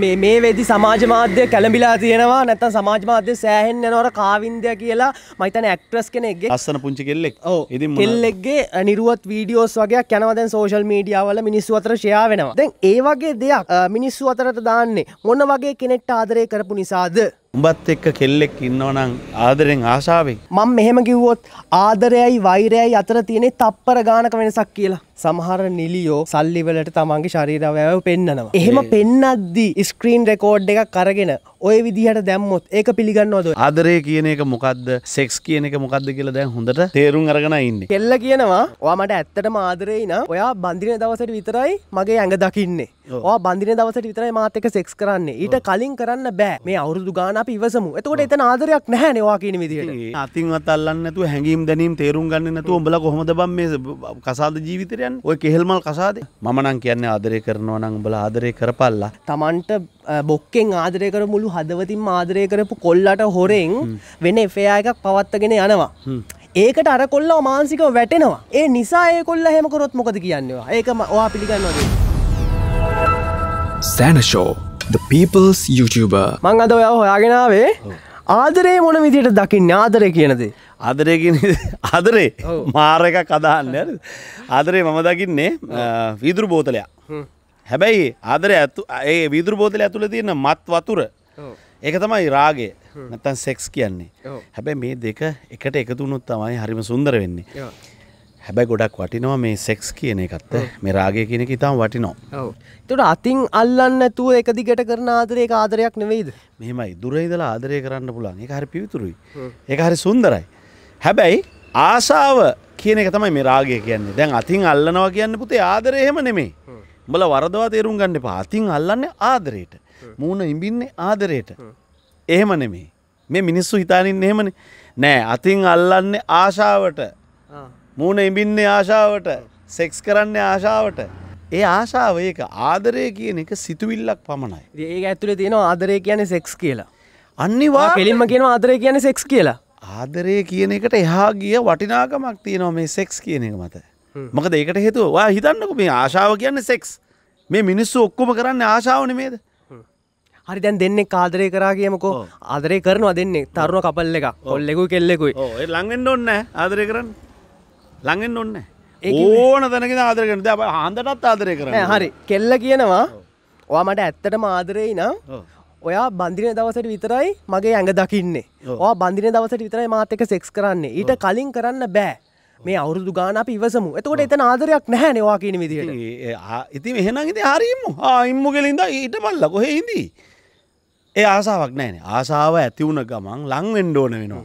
මේ මේ වෙදි සමාජ මාධ්‍ය කැළඹිලා තියෙනවා නැත්තම් සමාජ මාධ්‍ය සෑහෙන්න යනවර කාවින්දය කියලා මම හිතන්නේ ඇක්ට්‍රස් කෙනෙක්ගේ අස්සන පුංචි කෙල්ලෙක්. ඔව්. ඉතින් කෙල්ලෙක්ගේ නිරුවත් වීඩියෝස් වගේක් යනවා දැන් සෝෂල් මීඩියා වල මිනිස්සු අතර ෂෙයා වෙනවා. දැන් ඒ වගේ දෙයක් මිනිස්සු අතරට දාන්නේ මොන වගේ කෙනෙක්ට ආදරය කරපු නිසාද? උඹත් එක්ක කෙල්ලෙක් ඉන්නවනම් ආදරෙන් ආශාවෙන්. මම මෙහෙම කිව්වොත් ආදරයයි වෛරයයි අතර තියෙන තප්පර ගානක වෙනසක් කියලා. සමහර නිලියෝ සල්ලිවලට තමන්ගේ ශරීරවයව පෙන්න්නනවා. එහෙම පෙන්නද්දි ස්ක්‍රීන් රෙකෝඩ් එකක් කරගෙන ඔය විදිහට දැම්මොත් ඒක පිළිගන්නවද ආදරය කියන එක මොකක්ද සෙක්ස් කියන එක මොකක්ද කියලා දැන් හොඳට තේරුම් අරගෙන ඉන්න. කෙල්ල කියනවා වාමට ඇත්තටම ආදරෙයින ඔයා බන්දින දවසට විතරයි මගේ ඇඟ දකින්නේ. ඕ බන්දින දවසට විතරයි මාත් එක සෙක්ස් කරන්නේ ඊට කලින් කරන්න බෑ මේ අවුරුදු ගාන අපි ඉවසමු එතකොට එතන ආදරයක් නැහැ නේ ඔයා කියන විදිහට. අතින්වත් අල්ලන්නේ නැතුව හැංගීම් දැනීම් තේරුම් ගන්න නැතුව උඹලා කොහොමද බම් මේ කසාද ජීවිතේ කියන්නේ? ඔය කෙහෙල්මල් කසාදේ. මම නම් කියන්නේ ආදරය කරනවා නම් උඹලා ආදරය කරපල්ලා. Tamanට බොක්කෙන් ආදරය කර මුළු හදවතින්ම ආදරය කරපු කොල්ලට හොරෙන් වෙන එෆයා එකක් පවත්වාගෙන යනවා. ඒකට අර කොල්ලා මානසිකව වැටෙනවා. ඒ නිසා ඒ කොල්ලා එහෙම කරොත් මොකද කියන්නේ? ඒකම ඔයා පිළිගන්නවද? සෑනෂෝ The People's YouTuber මං අද ඔයා හොයාගෙනාවේ ආදරේ මොන විදියට දකින්න ආදරය කියනදේ ආදරයගෙන ආදරේ මාර එකක් අදහන්න ආදරේ මම දකින්නේ වීදුරු බෝතලයක් හැබැයි ආදරය ඇතු ඒ වීදුරු බෝතලය ඇතුළ තියෙන මත් වතුර ඒක තමයි රාගය නැත්තන් සෙක්ස් කියන්නේ හැබැයි මේ දෙක එකට එකතුනුත් තමයි හරිම සුන්දර වෙන්නේ හැබැයි ගොඩක් වටිනවා මේ සෙක්ස් කියන එකත්ත මේ රාගය කියන එක ඉතාම වටිනවා තොට අතින් අල්ලන්න ඇතුව එක දිගට කරන ආදරය ආදරයක් නෙවෙයිද මෙමයි දුරයිදලා ආදරය කරන්න පුළන් එක හරි පිවිතුරුයි එක හරි සුන්දරයි හැබැයි ආසාව කියන එක තමයි මේ රාගය කියන්නේ දැන් අතින් අල්ලනවා කියන්න පුතේ ආදරය එහෙම නෙමේ. උඹලා වරදවා තේරුම් ගන්න එපා. අතින් අල්ලන්නේ ආදරයට. මූණ ඉඹින්නේ ආදරයට. එහෙම නෙමේ. මේ මිනිස්සු හිතානින් එහෙමනේ. නෑ අතින් අල්ලන්නේ ආශාවට. මූණ ඉඹින්නේ ආශාවට. සෙක්ස් කරන්නේ ආශාවට. ඒ ආශාව ඒක ආදරය කියන ඒක සිතුවිල්ලක් පමණයි. ඒක ඇතුලේ තියෙනවා ආදරය කියන්නේ සෙක්ස් කියලා. අනිවා කෙලින්ම කියනවා ආදරය කියන්නේ සෙක්ස් කියලා. ආදරය කියන එකට එහා ගිය වටිනාකමක් තියනවා මේ සෙක්ස් කියන එක මත මොකද ඒකට හේතුව වා හිතන්නක මේ ආශාව කියන්න සෙක්ස් මේ මිනිස්සු ඔක්කොම කරන්න ආශාවන මේද හරි දැන් දෙන්නේ කාදරය කරා කියමකෝ ආදරය කරනවා දෙන්නේ තරුණ කපල් එක ඔල්ලෙකුයි කෙල්ලෙකුයි ලඟෙන් ඔන්න ආදරය කරන්න ලඟෙන් ඔන්න ඕන දැනක ආදර කරන හඳටත් ආදරය කරන හරි කෙල්ල කියනවා ඔයා මට ඇත්තටම ආදරෙයි නම් ඔයා බන්දින දවසට විතරයි මගේ ඇඟ දකින්නේ ඕ බන්දින දවසට විතරයි මාතක සෙක්ස් කරන්නේ ඊට කලින් කරන්න බෑ මේ අවුරුදු ගාන අප ඉවසම එතකොට එතන ආදරයක් නැහැ නවා කියන විදිහට ඉති මෙහෙනගති හරිම ආයිම්ම කෙලින්ද ඊට බල්ල කොහේ හිදී ඒ ආසාාවක් නෑන ආසාාව ඇති වුණ ගමන් ලංවෙන්ඩෝන වෙනවා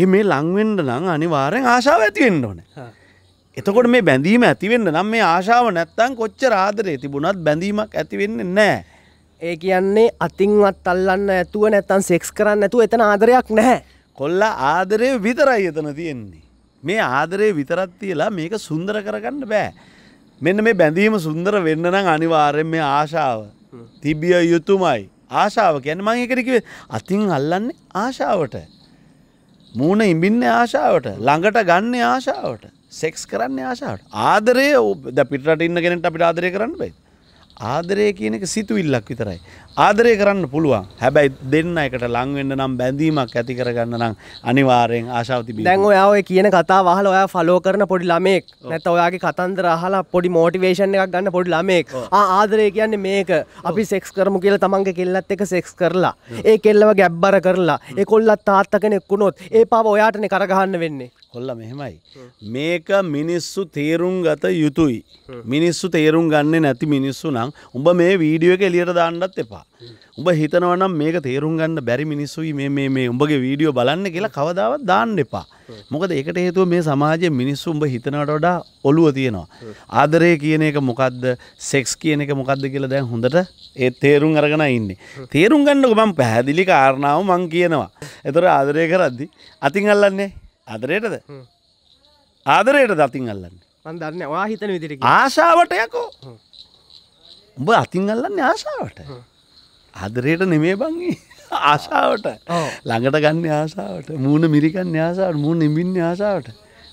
ඒ මේ ලංවෙන්ඩ නං අනිවාරෙන් ආශාව ඇතිවෙන්න ඕන එතකොට මේ බැඳීම ඇතිවෙන්න නම් මේ ආශාව නැත්තන් කොච්ච රාදරය තිබුණත් බැඳීමක් ඇතිවෙන්න නෑ ඒ කියන්නේ අතින්වත් අල්ලන්න ඇතුව නැත්තන් සෙක්ස් කරන්න ඇතුව එතන ආදරයක් නැහැ. කොල්ලා ආදරය විතරයි එතන තියෙන්නේ. මේ ආදරය විතරත් තියලා මේක සුන්දර කරගන්න බෑ. මෙන්න මේ බැඳීම සුන්දර වෙන්න නම් අනිවාර්යෙන් මේ ආශාව තිබිය යුතුමයි ආශාව කියන්නේ මම ඒකට කිව්වේ අතින් අල්ලන්නේ ආශාවට මූණ ඉඹින්නේ ආශාවට ළඟට ගන්න ආශාවට සෙක්ස් කරන්නේ ආශාවට ආදරය දැන් පිටරට ඉන්න කෙනෙක්ට අපිට ආදරය කරන්න බෑ ආදරය කියන එක සිතුවිල්ලක් විතරයි. ආදරය කරන්න පුළුවන්. හැබැයි දෙන්න එකට ලං වෙන්න නම් බැඳීමක් ඇති කරගන්න නම් අනිවාර්යෙන් ආශාව තිබිලා. දැන් ඔයා ඔය කියන කතාව අහලා ඔයා ෆලෝ කරන පොඩි ළමෙක් නැත්නම් ඔයාගේ කතන්දර අහලා පොඩි මොටිවේෂන් එකක් ගන්න පොඩි ළමෙක්. ආ ආදරය කියන්නේ මේක. අපි සෙක්ස් කරමු කියලා තමන්ගේ කෙල්ලත් එක්ක සෙක්ස් කරලා ඒ කෙල්ලව ගැබ්බර කරලා ඒ කොල්ලත් තාත්තා කෙනෙක් වුණොත් ඒ පාව ඔයාටනේ කරගහන්න වෙන්නේ. කොල්ල මෙහෙමයි. මේක මිනිස්සු තේරුම් ගත යුතුයි. මිනිස්සු තේරුම් ගන්න නැති මිනිස්සු නම් උඹ මේ වීඩියෝ එක එලියට දාන්නත් එපා. උඹ හිතනවනම් මේක තේරුම් ගන්න බැරි මිනිස්සුයි මේ මේ මේ උඹගේ වීඩියෝ බලන්න කියලා කවදාවත් දාන්න එපා. මොකද ඒකට හේතුව මේ සමාජයේ මිනිස්සු උඹ හිතනවට වඩා ඔළුව තියෙනවා. ආදරය කියන එක මොකද්ද? සෙක්ස් කියන එක මොකද්ද කියලා දැන් හොඳට ඒ තේරුම් අරගෙන ඉන්නේ. තේරුම් ගන්නකො මම පැහැදිලි කාරණාව මං කියනවා. ඒතර ආදරය කරද්දි අතින් අල්ලන්නේ අදරයටද ආදරයට දතින් අල්ලන්න දන්න වාහිතන විදිර ආශාවට යකෝ උඹ අතින් අල්ලන්න ආශාවට ආදරයට නෙමේ බංගේ ආශාවට ළඟට ගන්න ආසාාවට මූුණ මිරිකන් න්‍යාසාාවට මූුණ නිමින් න්‍යාසාාවට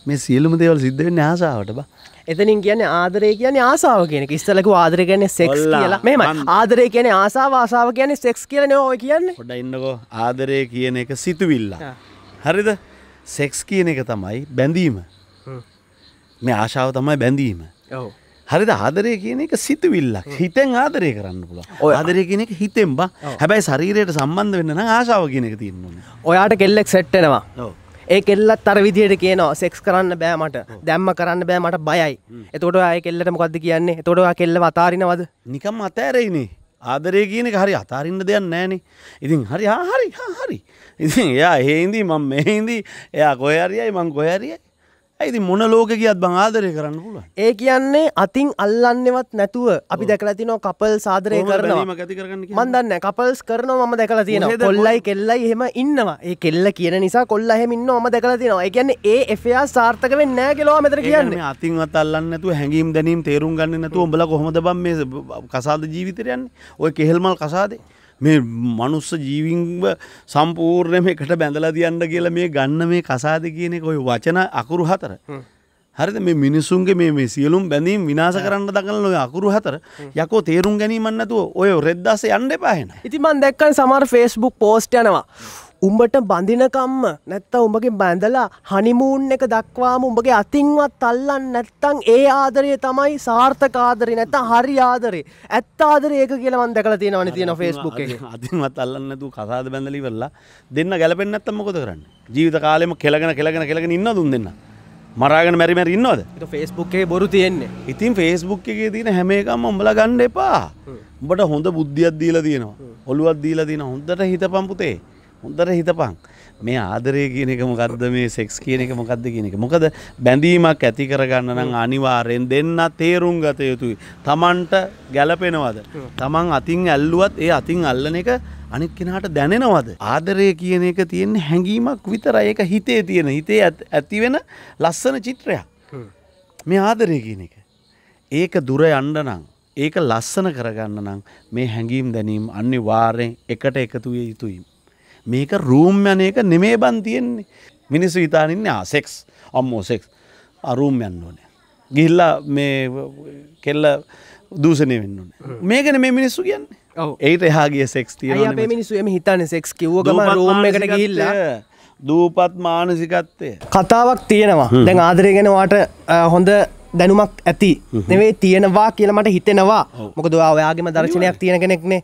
මේ සියලුම දේවල් සිද්ධවෙන්න ආසාාවට බා එතනින් කියන ආදරය කියන ආසාාව කියන ඉස්සලක ආදර ගැන සෙක්ස් කියලා මෙම ආදරය කියන ආසාාව ආසාාව කියන සෙක්ස් කියන ඕය කියන්නේ ොඩ ඉන්නකෝ ආදරය කියන එක සිතුවිල්ලා හරිද සෙක්ස් කියන එක තමයි බැඳීම මේ ආශාව තමයි බැඳීම හරිද ආදරය කියන එක සිතුවිල්ලක් හිතෙන් ආදරය කරන්න පුළ ඔය ආදරය කියන එක හිතෙන් බා හැබැයි ශරීරයට සම්බන්ධ වෙන්න නම් ආශාව කියන එක තියෙන්න ඔයාට කෙල්ලෙක් සෙට්ටෙනවා ඒ කෙල්ලත් තර විදියට කියනවා සෙක්ස් කරන්න බෑ මට දැම්ම කරන්න බෑ මට බයයි එතකොට ආය කෙල්ලට මොකක්ද කියන්නේ එතකොට කෙල්ල අතාරිනවද නිකම් අතෑරෙයිනේ ආදරය කියනක හරි අතාරන්න දෙයක් නෑනේ ඉතින් හරි හරි හරි ඉතින් එයා හෙහින්දී මං මෙහින්දී එයා කොයරියයි මං කොයරියයි ඇති මොන ලෝක කියත් බං ආදරය කරන්න පුල ඒ කියන්නේ අතින් අල්ලන්නෙවත් නැතුව අපි දැකලා තිනෝ කපල් සාදරය කරනවා මන්දන්න කපල්ස් කරන ම දැකලා තියෙන කොල්ලයි කෙල්ලයි හෙම ඉන්නවා ඒ කෙල්ල කියන නිසා කොල්ල හෙමින්න ම දැකලා තිනවා කියන්න ඒ එයා සාර්ථක වෙන්නෑ කෙලවා මෙතර කියන්න අතින් අතල්ලන්නතු හැඟීම් දැනීම් තේරුම් ගන්න නතු උඹල කොහොමද බම් මේ කසාද ජීවිතරයන් ඔය කෙහෙල්මල් කසාදේ මේ මනුස්ස ජීවිංව සම්පූර්ණයමකට බැඳලා තියන්න කියලා මේ ගන්න මේ කසාද කියනෙ ඔය වචන අකුරු හතර. හරිද මේ මිනිසුන්ගේ මේ මේ සියලුම් බැඳීම් විනාස කරන්න දකන ඔය අකුරු හතර යකෝ තේරුම් ගැනීමන්නතුව ඔය රෙද්දස යන්න එපාහෙන. ඉතිමන් දැක්කන් සමර් ෆෙස්බුක් පෝස්ට යනවා. උඹට බඳිනකම්ම නැත්තම් උඹගේ බැඳලා හනිමූන් එක දක්වාම උඹගේ අතින්වත් අල්ලන් නැත්තං ඒ ආදරය තමයි සාර්ථකාදරය නැත හරි ආදරේ ඇත් ආදරය ඒක කියලවන් දැකල තියෙනවන තියෙන ෆෙස්බුක් එක අතින්වත් අල්ලන්න තු කසාද බැඳලි වෙල්ලා දෙන්න ගැලපෙන් නැත්තම් මොකද කරන්න ජීවිත කාලෙම කෙලගෙන කෙලගෙන කෙලගෙන ඉන්න දුන් දෙන්න මරාගෙන මැරිමැරි ඉන්නවද ෆෙස්බුක්කේ බොරු තියෙන්නේ ඉතින් ෆෙස්බුක් එකේ තියෙන හැම එකම උඹලා ගන්න එපා උඹට හොඳ බුද්ධියක් දීලා තියෙනවා ඔළුවක් දීලා තියෙනවා හොඳට හිත පම්පුතේ හොඳට හිතපං මේ ආදරය කියන එක මොකක්ද මේ සෙක්ස් කියන එක මොකක්ද කියන එක මොකද බැඳීමක් ඇති කරගන්න නම් අනිවාර්යෙන් දෙන්න තේරුම් ගත යුතුයි තමන්ට ගැලපෙනවද තමන් අතින් ඇල්ලුවත් ඒ අතින් අල්ලන එක අනිත් කෙනාට දැනෙනවද ආදරය කියන එක තියෙන හැඟීමක් විතරයි ඒක හිතේ තියෙන හිතේ ඇති වෙන ලස්සන චිත්‍රයක් මේ ආදරය කියන එක ඒක දුර යන්න නම් ඒක ලස්සන කරගන්න නම් මේ හැඟීම් දැනීම් අනිවාර්යෙන් එකට එකතු විය යුතුයි මේක රූම් යන එක නෙමේ බන් තියෙන්නේ. මිනිස්සු හිතානින්නේ ආසෙක්ස් අම්මෝ සෙක්ස් අරූම් යන්න ඕනේ. ගිහිල්ලා මේ කෙල්ල දූසනය වෙන්න ඕනේ. මේකන මේ මිනිස්සු කියන්නේ. ඒට එහාගේ සෙක්ස් තියෙන මිනිස්සු එම හිතන සෙක්ස් කිව්ව ගම රූම් එකට ගිහිල්ලා දූපත් මානසිකත්වය කතාවක් තියෙනවා දැන් ආදරය ගෙනවාට හොඳ දැනුමක් ඇති නෙවේ තියෙනවා කියලමට හිතෙනවා මොක දවා ඔයාගේම දර්ශනයක් තියෙන කෙනෙක්නේ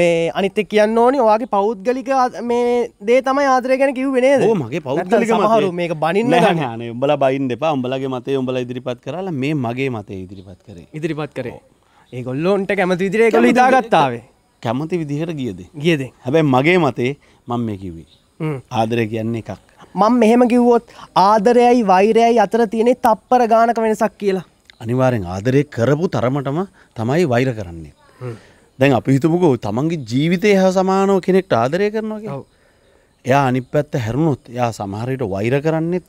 මේ අනිත්‍ය කියන්න ඕනි ඔයාගේ පෞද්ගලික මේ දේ තමයි ආදරය ගැන කිව් වෙනේ මගේ පෞද්ගලික මහරු මේක බනින්න ගන්න උඹල බයින් දෙපා උඹලගේ මතේ උඹල ඉදිරිපත් කරලා මේ මගේ මතේ ඉදිරිපත් කරේ ඉදිරිපත් කරේ ඒගොල්ලොන්ට කැමති විදිරේ කළ හිතාගත්තාවේ කැමති විදිහට ගියද ගියද හැබැයි මගේ මතේ මං මේ කිවේ ආදරය කියන්නේ එකක්. මං මෙහෙම කිව්වොත් ආදරයයි වෛරයයි අතර තියෙනෙ තප්පර ගානක වෙනසක් කියලා. අනිවාරෙන් ආදරය කරපු තරමටම තමයි වෛර කරන්නේ. දැන් අපි හිතමුකෝ තමන්ගේ ජීවිතය හ සමානෝ කෙනෙක්ට ආදරය කරනවා එයා අනි පැත්ත හැරුණොත් යා සමහරයට වෛර කරන්නෙත්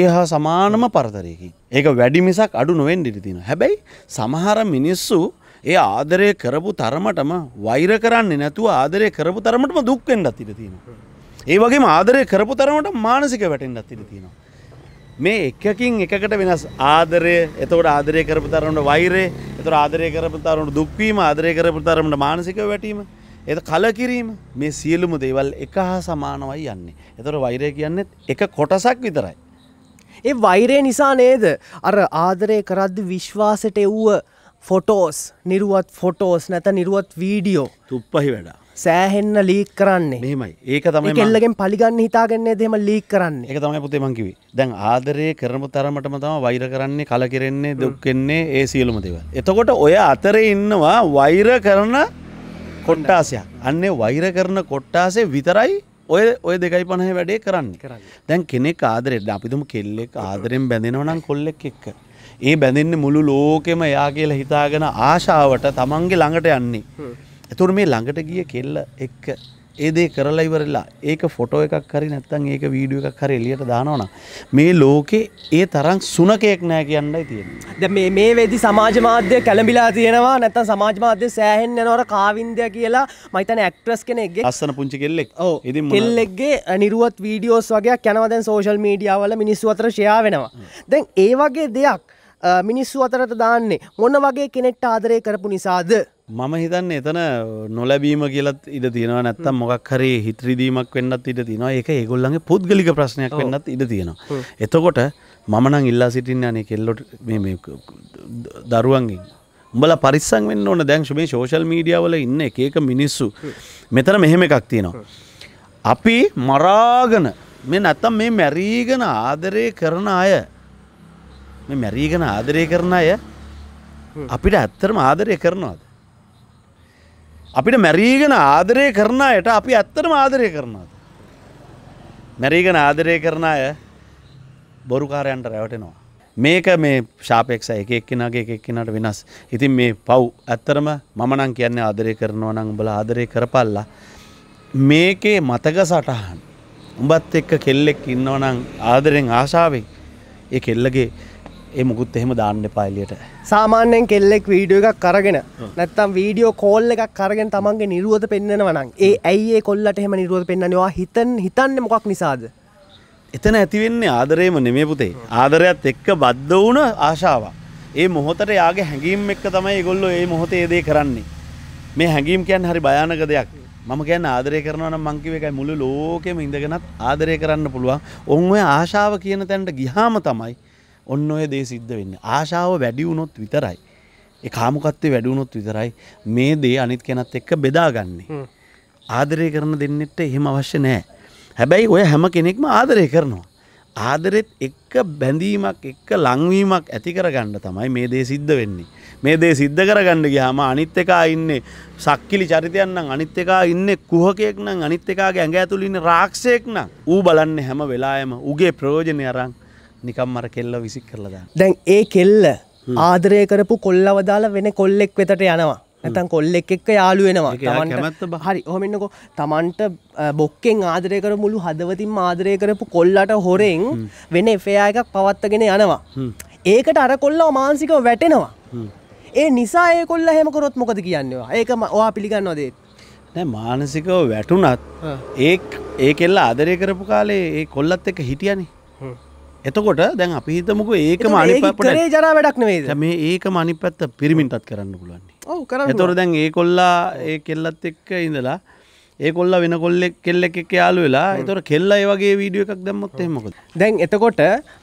ඒ හා සමානම පරතරයකි. ඒක වැඩි මිසක් අඩු නොවෙන් ඉරිතින. හැබැයි සමහර මිනිස්සු ඒ ආදරය කරපු තරමටම වෛර කරන්නේ නැතුව ආදරය කරපු තරමටම දුක්වෙන්ඩ අතිරතිනවා. ඒ වගේ ආදරය කරපු තරමට මානසික වැටෙන්ටත් ඉරි තියෙනවා. මේ එකකින් එකකට වෙනස් ආදරය එතකොට ආදරය කරපු තරමට වෛරය එතකොට ආදරය කරපු තරමට දුක්වීම ආදරය කරපු තරමට මානසික වැටීම එත කලකිරීම මේ සියලුම දේවල් එක හා සමානවයි යන්නේ. එතකොට වෛරය කියන්නේත් එක කොටසක් විතරයි. ඒ වෛරය නිසා නේද අර ආදරය කරද්දි විශ්වාසයට එව්ව ෆොටෝස් නිරුවත් ෆොටෝස් නැත නිරුවත් වීඩියෝ තුප්පහි වැඩා සෑහෙන්න ලීක් කරන්නේ මෙමයි ඒක තමයි කෙල්ලගෙන් පලිගන්න හිතාගන්නේ දෙම ලීක් කරන්න එක තමයි පුතේ මංකිව දැන් ආදරය කරම තරමටම තම වෛර කරන්නේ කල කෙරෙන්නේ දුක්කෙන්නේ ඒ සියලුම දෙව. එතකොට ඔය අතරේ ඉන්නවා වෛර කරන කොට්ටාසයක් අන්නේ වෛර කරන කොට්ටාසේ විතරයි ඔය ඔය දෙකයි පණහ වැඩේ කරන්න දැන් කෙනෙක් ආදරෙට අපිතුම කෙල්ලෙක් ආදරෙන් බැඳෙනවනම් කොල්ලෙක් එක්ක. ඒ බැඳන්න මුළු ලෝකෙම යා කියලා හිතාගෙන ආශාවට තමන්ගේ ළඟට යන්නේ. එතුර මේ ළඟට ගිය කෙල්ල එක්ක ඒදේ කරලා ඉවරලා ඒක ෆොටෝ එකක් හරි නැත්තම් ඒක වීඩියෝ එකක් හරි එළියට දානවනම් මේ ලෝකේ ඒ තරම් සුනකයක් නෑ කියන්නයි තියෙන්නේ. දැන් මේ මේ වෙදි සමාජ මාධ්‍ය කැළඹිලා තියෙනවා නැත්තම් සමාජ මාධ්‍ය සෑහෙන්න යනවර කාවින්දය කියලා මම හිතන්නේ ඇක්ට්‍රස් කෙනෙක්ගේ අස්සන පුංචි කෙල්ලෙක්. ඔව්. ඉතින් කෙල්ලෙක්ගේ නිරුවත් වීඩියෝස් වගේක් යනවා දැන් සෝෂල් මීඩියා වල මිනිස්සු අතර ෂෙයා වෙනවා. දැන් ඒ වගේ දෙයක් මිනිස්සු අතරට දාන්නේ මොන වගේ කෙනෙක්ට ආදරය කරපු නිසාද? මම හිතන්නේ එතන නොලැබීම කියලත් ඉඩ තියෙනවා නැත්තම් මොකක් හරේ හිත්‍රදීමක් වෙන්නත් ඉඩ තියෙනවා ඒක ඒගොල්ලන්ගේ පුද්ගලික ප්‍රශ්නයක් වෙන්නත් ඉඩ තියෙනවා. එතකොට මම නම් ඉල්ලා සිටින්න අනේ කෙල්ලොට දරුවන්ගෙන්. උඹල පරිස්සං වෙන්න ඕන දැන් මේ ශෝෂල් මීඩියාවල ඉන්න එක එක මිනිස්සු මෙතන මෙහෙම එකක් තියෙනවා. අපි මරාගන මේ නැත්තම් මේ මැරීගෙන ආදරය කරන අය මේ මැරීගෙන ආදරය කරන අය අපිට ඇත්තරම ආදරය කරනවාද අපිට මැරීගෙන ආදරය කරන අයට අපි ඇත්තටම ආදරය කරනවාද. මැරීගෙන ආදරය කරන අය බොරුකාරයන්ට රැවටෙනවා. මේක මේ ශාපෙක්ෂ එකක්කෙනගේ එකක්කෙනට වෙනස් ඉතින් මේ පව් ඇත්තරම මමනං කියන්නේ ආදරය කරනවා නං බල ආදරය කරපල්ලා මේකේ මතක සටහන් උඹත් එක්ක කෙල්ලෙක් ඉන්නවනං ආදරෙන් ආශාවෙන් ඒ කෙල්ලගේ ඒ මුකුත් එහෙම දාන්න එපා එළියට. සාමාන්‍යයෙන් කෙල්ලෙක් වීඩියෝ එකක් අරගෙන නැත්තම් වීඩියෝ කෝල් එකක් අරගෙන තමන්ගේ නිරුවත පෙන්වනවා නම් ඒ ඇයි ඒ කොල්ලට එහෙම නිරුවත පෙන්වන්නේ? ඔයා හිතන් හිතන්නේ මොකක් නිසාද? එතන ඇතිවෙන්නේ ආදරේම නෙමේ පුතේ. ආදරයත් එක්ක බද්ධ වුණ ආශාවක්. ඒ මොහොතට යාගේ හැඟීම් එක්ක තමයි ඒගොල්ලෝ මේ මොහොතේ ඒ දේ කරන්නේ. මේ හැඟීම් කියන්නේ හරි භයානක දෙයක්. මම කියන්නේ ආදරය කරනවා නම් මං කිව්ව එකයි මුළු ලෝකෙම ඉඳගෙනත් ආදරය කරන්න පුළුවන්. ඔවුන් ඔය ආශාව කියන තැනට ගියාම තමයි ඔන්න ඔය දේ සිද්ධ වෙන්න ආශාව වැඩි වුණොත් විතරයි ඒ කාමුකත්තේ වැඩි වුණොත් විතරයි මේ දේ අනිත් කෙනත් එක්ක බෙදාගන්නේ ආදරය කරන දෙන්නෙට එහෙම අවශ්‍ය නෑ හැබැයි ඔය හැම කෙනෙක්ම ආදරය කරනවා ආදරෙත් එක්ක බැඳීමක් එක්ක ලංවීමක් ඇති කරගන්න තමයි මේ දේ සිද්ධ වෙන්නේ. මේ දේ සිද්ධ කරගන්න ගියාම අනිත් එකා ඉන්නේ සක්කිලි චරිතයක් නම් අනිත් එකා ඉන්නේ කුහකයෙක් නම් අනිත් එකාගේ ඇඟ ඇතුළේ ඉන්නේ රාක්ෂයෙක් නම් ඌ බලන්නේ හැම වෙලාවෙම ඌගේ ප්‍රයෝජනේ අරන් නිකම් මර කෙල්ල විසික් කරලදා. දැන් ඒ කෙල්ල ආදරය කරපු කොල්ලවදාලා වෙන කොල්ලෙක් වෙතට යනවා. ඇතන් කොල්ලෙක් එක්ක යාලුවෙනවා තමන්ට හරි හොමෙන්න්නකො තමන්ට බොක්කෙන් ආදරය කර මුළු හදවතින් ආදරය කරපු කොල්ලට හොරෙන් වෙන එෆයා එකක් පවත්තගෙන යනවා. ඒකට අර කොල්ලා මාන්සිකව වැටෙනවා. ඒ නිසා ඒ කොල්ල හෙමකොරොත් මොකද කියන්නවා ඒකම ඔයා පිළිගන්නවදේ. නෑ මානසිකව වැටුනත් ඒ ඒ කෙල්ලා ආදරය කරපු කාලේ ඒ කොල්ලත් එක හිටියනේ එතකොට දැන් අපි හිතමුක ඒකම අනිපේ ජරා වැඩක් නේ මේ ඒක මනි පැත්ත පිරිමින්ටත් කරන්න පුළුවන්නේ තොර දැන් ඒ කොල්ලා ඒ කෙල්ලත් එක්ක ඉඳලා ඒ කොල්ල වෙන කොල්ලෙක් කෙල්ලෙක් එක් යාලු වෙලා එතොර කෙල්ල ඒ වගේ වීඩියෝ එකක් දැම්මොත් එහෙමකද දැන් එතකොට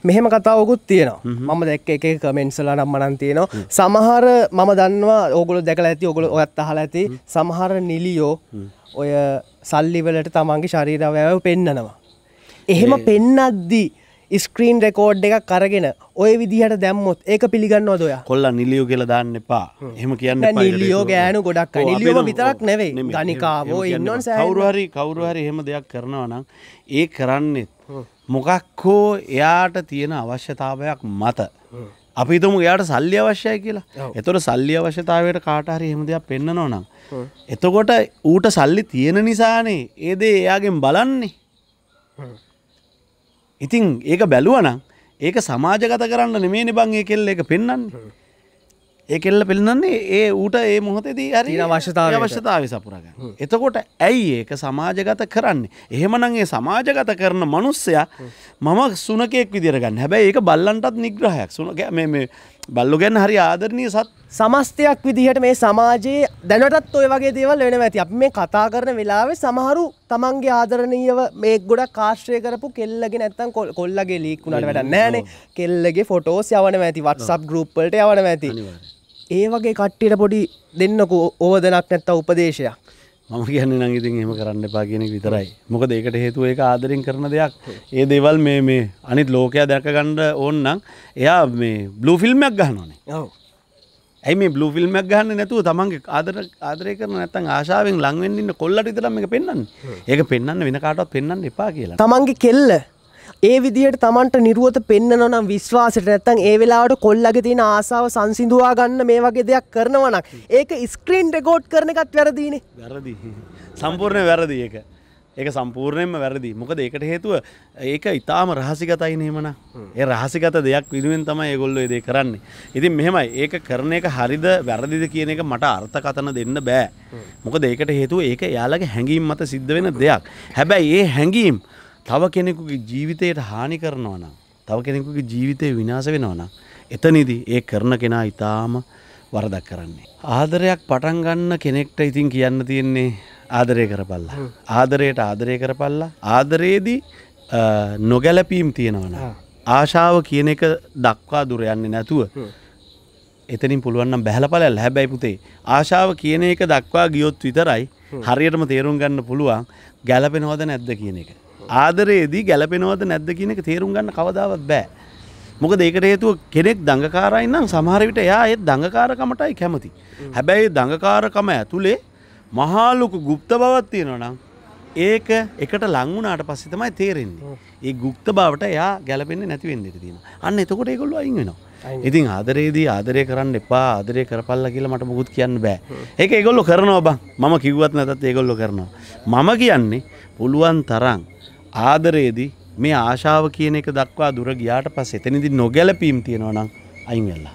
මෙහෙම කතාවකුත් තියෙනවා මම දැක්ක එක කමෙන්ට්ස්ලා නම් මනන් තියෙනවා සමහර මම දන්නවා ඕගොල්ලෝ දැකලා ඇති ඕගොල්ලෝ ඔයත් අහලා ඇති සමහර නිලියෝ ඔය සල්ලි වලට තමන්ගේ ශරීරය වැව පෙන්නනවා එහෙම පෙන්නද්දී ස්ක්‍රීන් රෙකෝඩ් එකක් අරගෙන ඔය විදිහට දැම්මොත් ඒක පිළිගන්න ඔදොය කොල්ල නිලියෝ කියලා දාන්න එපා එහෙම කියන්න නිලියෝ ගෑනු ගොඩක් නිලියෝ විතරක් නෙවෙයි ගනිකාවෝ ඉන්නොන් කවුරුහරි කවුරුහරි එහෙම දෙයක් කරනවා නම් ඒ කරන්නෙත් මොකක් හෝ එයාට තියෙන අවශ්‍යතාවයක් මත අපිතුම යාට සල්ලි අවශ්‍යය කියලා එතොට සල්ලි අවශ්‍යතාවයට කාටහරි හෙම දෙයක් පෙන්න්න නොනම්. එතකොට ඌට සල්ලි තියෙන නිසානේ ඒදේ එයාගෙන් බලන්නේ. ඉතින් ඒක බැලුවනම් ඒක සමාජගත කරන්න නෙමේ නිබං ඒ කෙල්ල එක පෙන්න්නන්නේ ඒ කෙල්ල පෙළන්නන්නේ ඒ ඌට ඒ මොහොතේදී හරි අවශ්‍යතාව අවශ්‍යතාව සපුරගන්න එතකොට ඇයි ඒක සමාජගත කරන්නේ එහෙමනගේ සමාජගත කරන මනුස්සයා මම සුනකෙක් විදිරගන්න හැබැයි ඒක බල්ලන්ටත් නිග්‍රහයක් සුනක මේ බල්ලු ගැන හරි ආදරණය සත් සමස්තයක් විදිහට මේ සමාජයේ දැනටත් ඔය වගේ දේවල් වෙන ඇති අප මේ කතා කරන වෙලාවේ සමහරු තමන්ගේ ආදරණීයව මේ ගොඩක් කාශ්‍රය කරපු කෙල්ලගේ නැත්තම් කොල්ලගේ ලීක්ුණට වැඩ නෑනේ කෙල්ලගේ ෆොටෝස් යවන ඇති වත්සප් ගරුප්පලට යවන ඇති ඒ වගේ කට්ටියට පොඩි දෙන්නකු ඕවදනක් නැත්ත උපදේශයක් මම කියන්නේ නම් ඉතින් එහෙම කරන්න එපා කියන එක විතරයි. මොකද ඒකට හේතුව ඒක ආදරෙන් කරන දෙයක්. ඒ දේවල් මේ මේ අනිත් ලෝකයා දැක ගන්න ඕන නම් එයා මේ බ්ලූ ෆිල්ම් එකක් ගන්නවනේ. ඔව්. ඇයි මේ බ්ලූ ෆිල්ම් එකක් ගන්න නැතුව තමන්ගේ ආදර ආදරය කරන නැත්නම් ආශාවෙන් ලං වෙන්න ඉන්න කොල්ලට විතරක් මේක පෙන්වන්නේ. ඒක පෙන්වන්න වෙන කාටවත් පෙන්වන්න එපා කියලා. තමන්ගේ කෙල්ල ඒ විදිහට Tamanට නිරුවත පෙන්නනවා නම් විශ්වාසෙට නැත්තම් ඒ වෙලාවට කොල්ලගේ තියෙන ආසාව සංසිඳුවා ගන්න මේ වගේ දෙයක් කරනවා නම් ඒක ස්ක්‍රීන් රෙකෝඩ් කරන එකත් වැරදිනේ. වැරදි. සම්පූර්ණයෙන් වැරදි ඒක. ඒක සම්පූර්ණයෙන්ම වැරදි. මොකද ඒකට හේතුව ඒක ඊටාම රහසිගතයි නේමන. ඒ රහසිගත දෙයක් විදුවෙන් තමයි ඒගොල්ලෝ ඒ දේ කරන්නේ. ඉතින් මෙහෙමයි ඒක කරන එක හරිද වැරදිද කියන එක මට අර්ථකතන දෙන්න බෑ. මොකද ඒකට හේතුව ඒක එයාලගේ හැඟීම් මත සිද්ධ වෙන දෙයක්. හැබැයි ඒ හැඟීම් තව කෙනෙකුගේ ජීවිතයට හානි කරනවා නම් තව කෙනෙකුගේ ජීවිතය විනාශ වෙනවා නම් එතනදී ඒ කරන කෙනා ඊටාම වරදක් කරන්නේ. ආදරයක් පටන් ගන්න කෙනෙක්ට ඉතින් කියන්න තියෙන්නේ ආදරය කරපල්ලා. ආදරයට ආදරය කරපල්ලා. ආදරයේදී නොගැලපීම් තියෙනවනම් ආශාව කියන එක දක්වා දුර යන්නේ නැතුව එතනින් පුළුවන් නම් බැහැලා බලන්න හැබැයි පුතේ ආශාව කියන එක දක්වා ගියොත් විතරයි හරියටම තේරුම් ගන්න පුළුවන් ගැළපෙනවද නැද්ද කියන එක. ආදරයේදී ගැලපෙනවද නැද්ද කියන එක තේරුම් ගන්න කවදාවත් බෑ. මොකද ඒකට හේතුව කෙනෙක් දඟකාරයි නම් සමහර විට එයා ඒ දඟකාරකමටයි කැමති. හැබැයි දඟකාරකම ඇතුලේ මහා ලොකු গুপ্ত බවක් තියෙනවා නම් ඒක එකට ලං වුණාට පස්සේ තමයි තේරෙන්නේ. ඒ গুপ্ত බවට එයා ගැලපෙන්නේ නැති වෙන්න ඉඩ තියෙනවා. අන්න එතකොට ඒගොල්ලෝ අයින් වෙනවා. ඉතින් ආදරයේදී ආදරය කරන්න එපා ආදරය කරපල්ල කියලා මට මුකුත් කියන්න බෑ ඒක ඒගොල්ලො කරනවා බං මම කිව්වත් නැතත් ඒගොල්ලො කරනවා මම කියන්නේ පුළුවන් තරං ආදරයේදී මේ ආශාව කියන එක දක්වා දුර ගියාට පස්සේ එතනදී නොගැලපීම් තියෙනවා නම් අයින් වෙලා